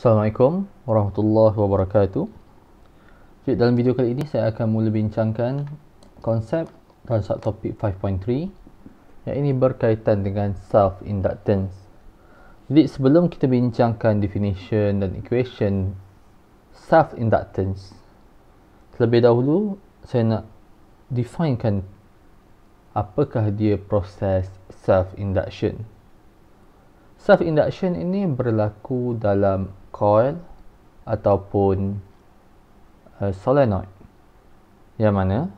Assalamualaikum warahmatullahi wabarakatuh. Jadi dalam video kali ini saya akan mula bincangkan konsep dan subtopik 5.3 yang ini berkaitan dengan self inductance. Jadi sebelum kita bincangkan definition dan equation self inductance terlebih dahulu saya nak definekan apakah dia proses self induction. Self induction ini berlaku dalam coil ataupun uh, solenoid yang mana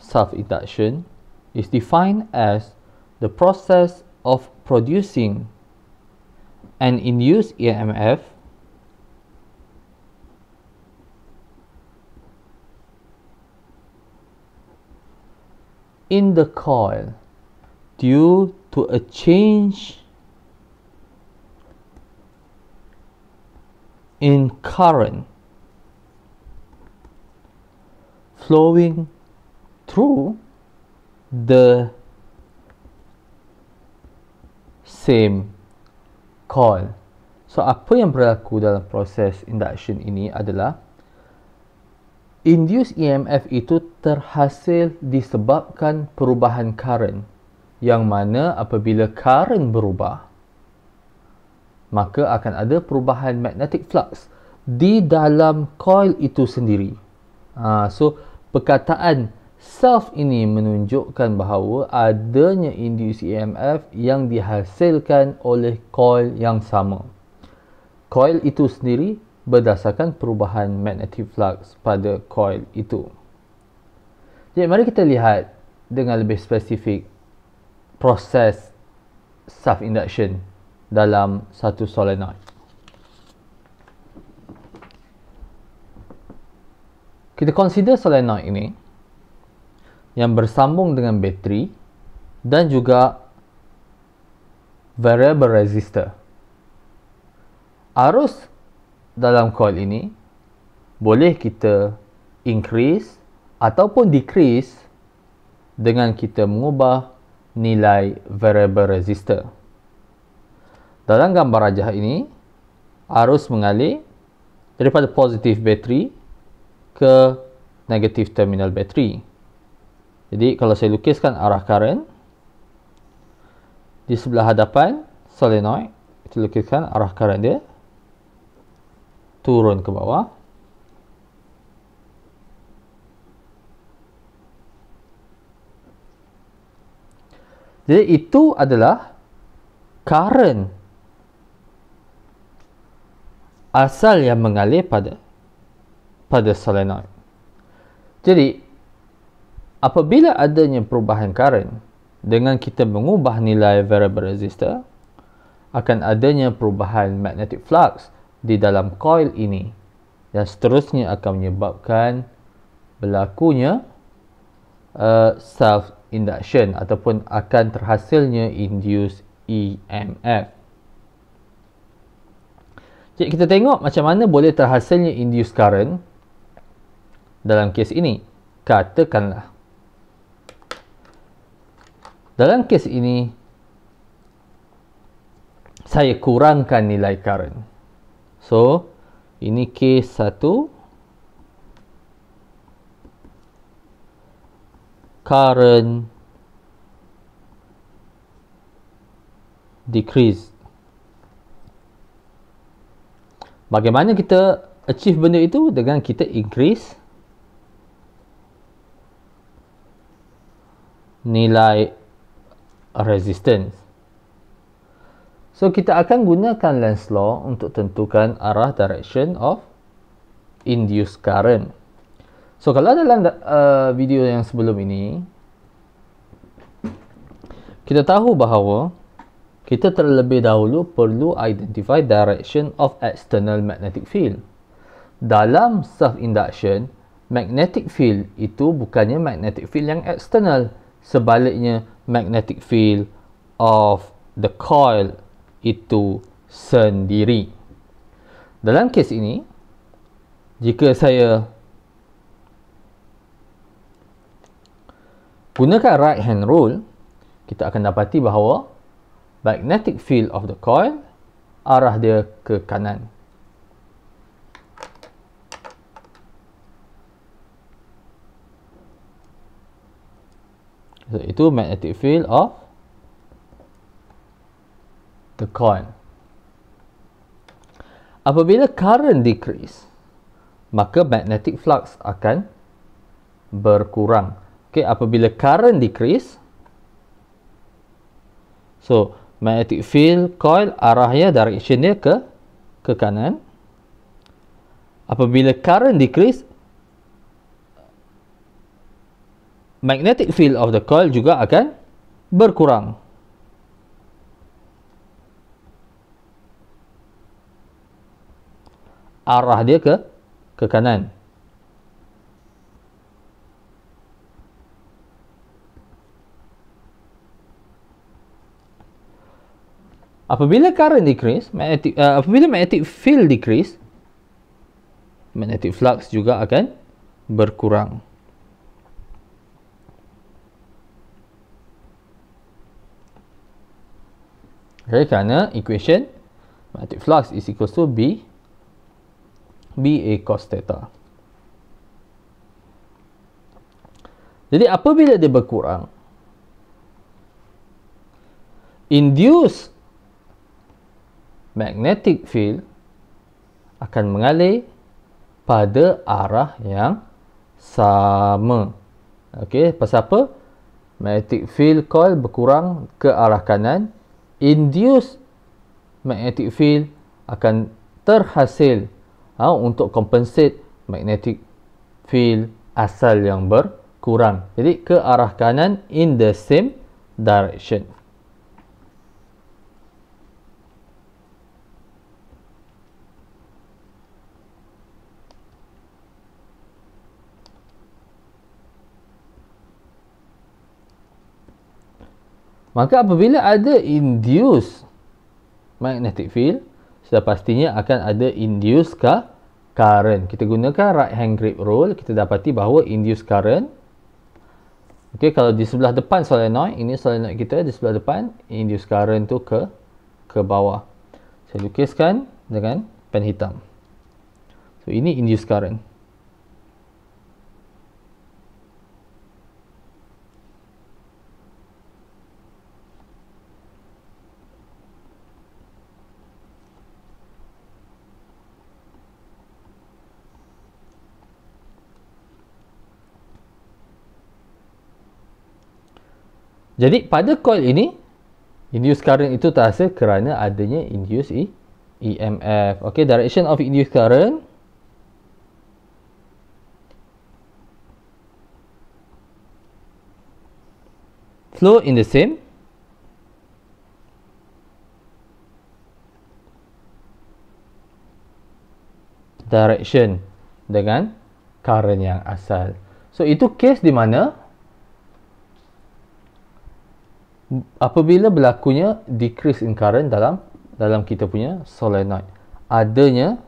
self-induction is defined as the process of producing an induced EMF in the coil due to a change in current flowing through the same coil. So apa yang berlaku dalam proses induction ini adalah induced EMF itu terhasil disebabkan perubahan current yang mana apabila current berubah maka akan ada perubahan magnetic flux di dalam coil itu sendiri. Ha, so, perkataan self ini menunjukkan bahawa adanya induced EMF yang dihasilkan oleh coil yang sama. Coil itu sendiri berdasarkan perubahan magnetic flux pada coil itu. Jadi, mari kita lihat dengan lebih spesifik proses self-induction dalam satu solenoid. Kita consider solenoid ini yang bersambung dengan bateri dan juga variable resistor. Arus dalam coil ini boleh kita increase ataupun decrease dengan kita mengubah nilai variable resistor. Dalam gambar rajah ini, arus mengalir daripada positif bateri ke negatif terminal bateri. Jadi kalau saya lukiskan arah karen di sebelah hadapan solenoid, kita lukiskan arah karen dia turun ke bawah. Jadi itu adalah current asal yang mengalir pada pada solenoid. Jadi apabila adanya perubahan karen dengan kita mengubah nilai variable resistor akan adanya perubahan magnetic flux di dalam coil ini yang seterusnya akan menyebabkan berlakunya uh, self-induction ataupun akan terhasilnya induced EMF. Jadi kita tengok macam mana boleh terhasilnya induced current dalam kes ini. Katakanlah. Dalam kes ini, saya kurangkan nilai current. So, ini kes satu. Current decrease. bagaimana kita achieve benda itu dengan kita increase nilai resistance so kita akan gunakan Lenz law untuk tentukan arah direction of induced current so kalau dalam uh, video yang sebelum ini kita tahu bahawa kita terlebih dahulu perlu identify direction of external magnetic field. Dalam self-induction, magnetic field itu bukannya magnetic field yang external. Sebaliknya, magnetic field of the coil itu sendiri. Dalam kes ini, jika saya gunakan right hand rule, kita akan dapati bahawa magnetic field of the coil arah dia ke kanan. So, itu magnetic field of the coil. Apabila current decrease, maka magnetic flux akan berkurang. Okay, apabila current decrease, so magnetic field coil arahnya direction dia ke ke kanan apabila current decrease magnetic field of the coil juga akan berkurang arah dia ke ke kanan Apabila current decrease, magnetic, uh, apabila magnetic field decrease, magnetic flux juga akan berkurang. Okay, kerana equation magnetic flux is equal to B B A cos theta. Jadi apabila dia berkurang, induce magnetic field akan mengalir pada arah yang sama. Okey, pasal apa? Magnetic field coil berkurang ke arah kanan, induce magnetic field akan terhasil ha, untuk compensate magnetic field asal yang berkurang. Jadi ke arah kanan in the same direction. maka apabila ada induce magnetic field sudah pastinya akan ada induce ka current kita gunakan right hand grip rule kita dapati bahawa induce current ok kalau di sebelah depan solenoid ini solenoid kita di sebelah depan induce current tu ke ke bawah saya lukiskan dengan pen hitam so ini induce current Jadi pada coil ini induced current itu terhasil kerana adanya induced e EMF. Okey, direction of induced current flow in the same direction dengan current yang asal. So itu case di mana apabila berlakunya decrease in current dalam dalam kita punya solenoid adanya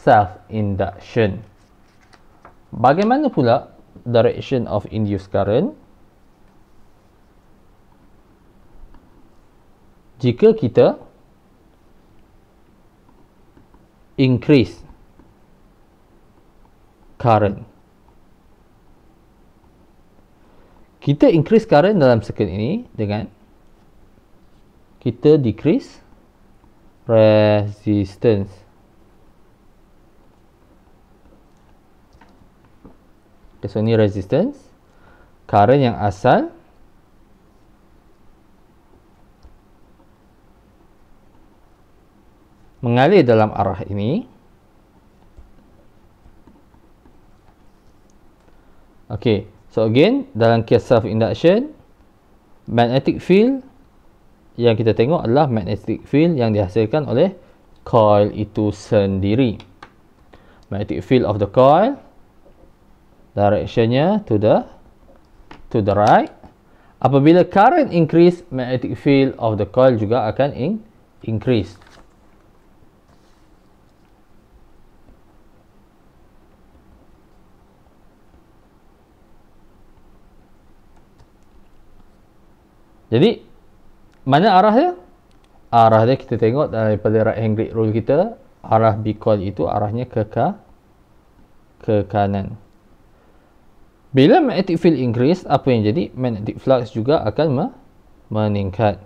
self induction bagaimana pula direction of induced current jika kita increase current kita increase current dalam circuit ini dengan kita decrease resistance okay, so ni resistance current yang asal mengalir dalam arah ini Okey, So again, dalam case self-induction, magnetic field yang kita tengok adalah magnetic field yang dihasilkan oleh coil itu sendiri. Magnetic field of the coil, directionnya to the to the right. Apabila current increase, magnetic field of the coil juga akan in increase. Jadi mana arah dia? Arah dia kita tengok daripada right hand grip rule kita, arah B-Call itu arahnya ke ke, ke kanan. Bila magnetic field increase, apa yang jadi? Magnetic flux juga akan me meningkat.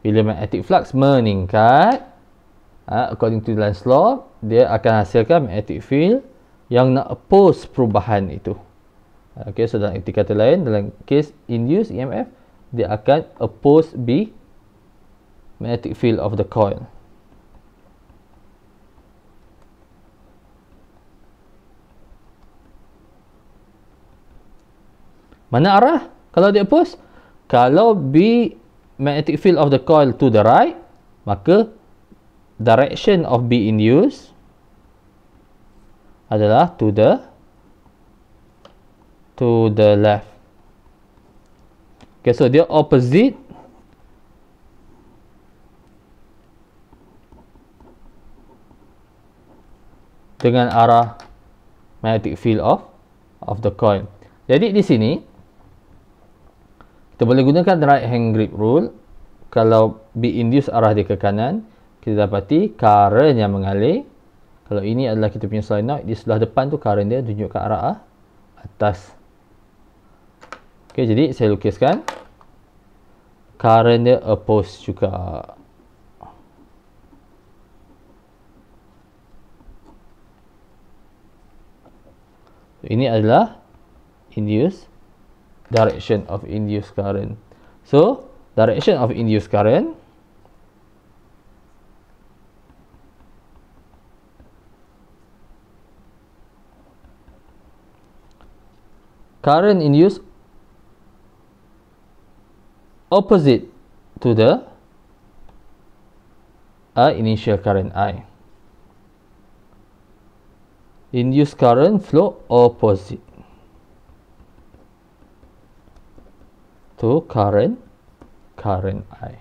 Bila magnetic flux meningkat, ha, according to Lance law, dia akan hasilkan magnetic field yang nak oppose perubahan itu. Uh, okay, so dalam erti lain, dalam kes induced EMF, dia akan oppose B magnetic field of the coil. Mana arah kalau dia oppose? Kalau B magnetic field of the coil to the right, maka direction of B induced adalah to the to the left. Okay, so they're opposite. Dengan arah magnetic field of of the coin. Jadi di sini, kita boleh gunakan right hand grip rule. Kalau B induce arah dia ke kanan, kita dapati current yang mengalir. Kalau ini adalah kita punya solenoid, di sebelah depan tu current dia tunjuk ke arah atas. Okey, jadi saya lukiskan current dia oppose juga. So, ini adalah induced direction of induced current. So, direction of induced current current induced opposite to the uh, initial current I. Induced current flow opposite to current current I.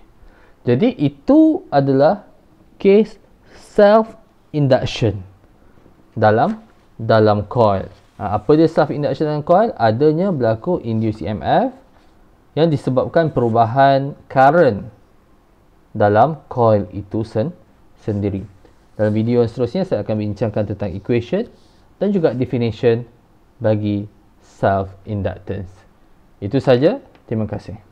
Jadi itu adalah case self induction dalam dalam coil. Ha, apa dia self induction dalam coil? Adanya berlaku induced EMF yang disebabkan perubahan current dalam coil itu sen sendiri. Dalam video yang seterusnya saya akan bincangkan tentang equation dan juga definition bagi self inductance. Itu saja. Terima kasih.